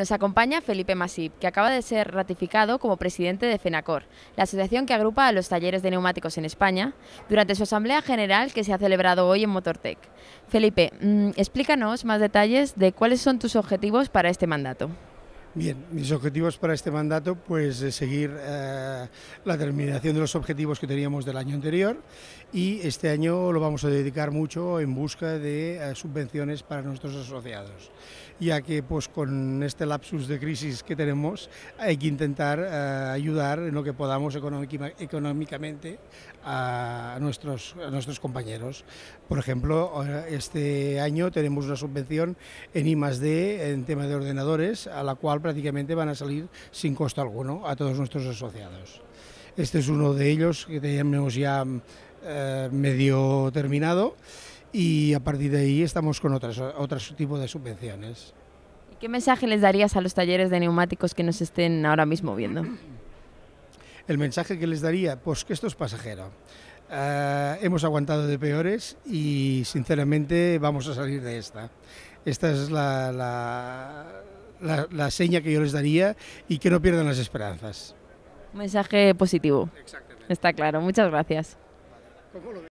Nos acompaña Felipe Masip, que acaba de ser ratificado como presidente de FENACOR, la asociación que agrupa a los talleres de neumáticos en España, durante su asamblea general que se ha celebrado hoy en Motortec. Felipe, mm, explícanos más detalles de cuáles son tus objetivos para este mandato. Bien, mis objetivos para este mandato, pues seguir eh, la terminación de los objetivos que teníamos del año anterior y este año lo vamos a dedicar mucho en busca de eh, subvenciones para nuestros asociados, ya que pues con este lapsus de crisis que tenemos hay que intentar eh, ayudar en lo que podamos económicamente a nuestros, a nuestros compañeros. Por ejemplo, este año tenemos una subvención en D en tema de ordenadores, a la cual prácticamente van a salir sin costo alguno a todos nuestros asociados. Este es uno de ellos que tenemos ya eh, medio terminado y a partir de ahí estamos con otras, otros tipos de subvenciones. qué mensaje les darías a los talleres de neumáticos que nos estén ahora mismo viendo? El mensaje que les daría, pues que esto es pasajero. Eh, hemos aguantado de peores y sinceramente vamos a salir de esta. Esta es la la, la seña que yo les daría y que no pierdan las esperanzas. Un mensaje positivo. Está claro. Muchas gracias.